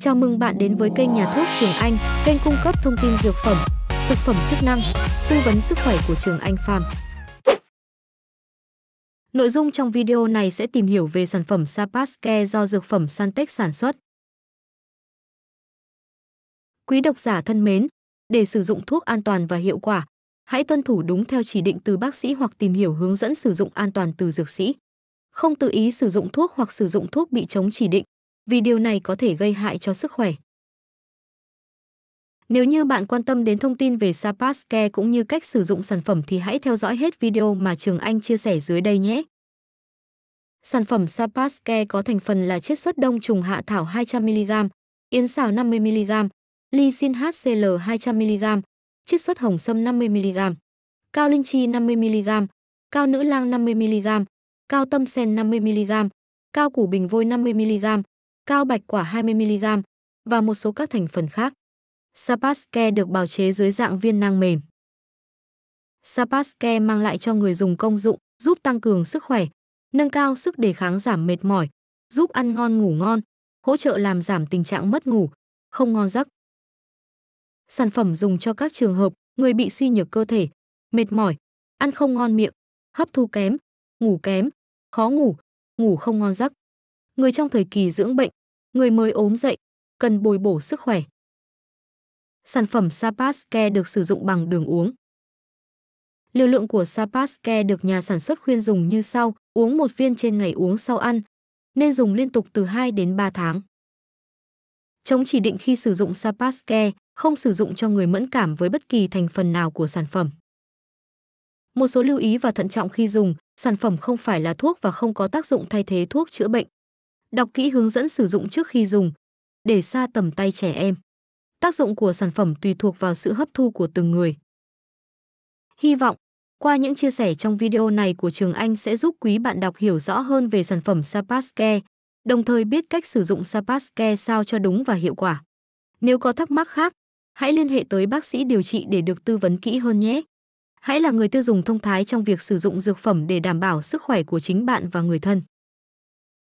Chào mừng bạn đến với kênh Nhà thuốc Trường Anh, kênh cung cấp thông tin dược phẩm, thực phẩm chức năng, tư vấn sức khỏe của Trường Anh Farm. Nội dung trong video này sẽ tìm hiểu về sản phẩm Sapaske do dược phẩm Santec sản xuất. Quý độc giả thân mến, để sử dụng thuốc an toàn và hiệu quả, hãy tuân thủ đúng theo chỉ định từ bác sĩ hoặc tìm hiểu hướng dẫn sử dụng an toàn từ dược sĩ. Không tự ý sử dụng thuốc hoặc sử dụng thuốc bị chống chỉ định vì điều này có thể gây hại cho sức khỏe. Nếu như bạn quan tâm đến thông tin về Sapas Care cũng như cách sử dụng sản phẩm thì hãy theo dõi hết video mà Trường Anh chia sẻ dưới đây nhé. Sản phẩm Sapas Care có thành phần là chiết xuất đông trùng hạ thảo 200mg, yến xào 50mg, lysin HCl 200mg, chiết xuất hồng sâm 50mg, cao linh chi 50mg, cao nữ lang 50mg, cao tâm sen 50mg, cao củ bình vôi 50mg, cao bạch quả 20mg và một số các thành phần khác. Sapaske được bào chế dưới dạng viên nang mềm. Sapaske mang lại cho người dùng công dụng giúp tăng cường sức khỏe, nâng cao sức đề kháng giảm mệt mỏi, giúp ăn ngon ngủ ngon, hỗ trợ làm giảm tình trạng mất ngủ, không ngon giấc. Sản phẩm dùng cho các trường hợp người bị suy nhược cơ thể, mệt mỏi, ăn không ngon miệng, hấp thu kém, ngủ kém, khó ngủ, ngủ không ngon giấc. Người trong thời kỳ dưỡng bệnh người mới ốm dậy, cần bồi bổ sức khỏe. Sản phẩm Sapasque được sử dụng bằng đường uống. Liều lượng của Sapasque được nhà sản xuất khuyên dùng như sau, uống một viên trên ngày uống sau ăn, nên dùng liên tục từ 2 đến 3 tháng. Chống chỉ định khi sử dụng Sapasque, không sử dụng cho người mẫn cảm với bất kỳ thành phần nào của sản phẩm. Một số lưu ý và thận trọng khi dùng, sản phẩm không phải là thuốc và không có tác dụng thay thế thuốc chữa bệnh. Đọc kỹ hướng dẫn sử dụng trước khi dùng, để xa tầm tay trẻ em. Tác dụng của sản phẩm tùy thuộc vào sự hấp thu của từng người. Hy vọng, qua những chia sẻ trong video này của Trường Anh sẽ giúp quý bạn đọc hiểu rõ hơn về sản phẩm Sapascare, đồng thời biết cách sử dụng Sapascare sao cho đúng và hiệu quả. Nếu có thắc mắc khác, hãy liên hệ tới bác sĩ điều trị để được tư vấn kỹ hơn nhé. Hãy là người tiêu dùng thông thái trong việc sử dụng dược phẩm để đảm bảo sức khỏe của chính bạn và người thân.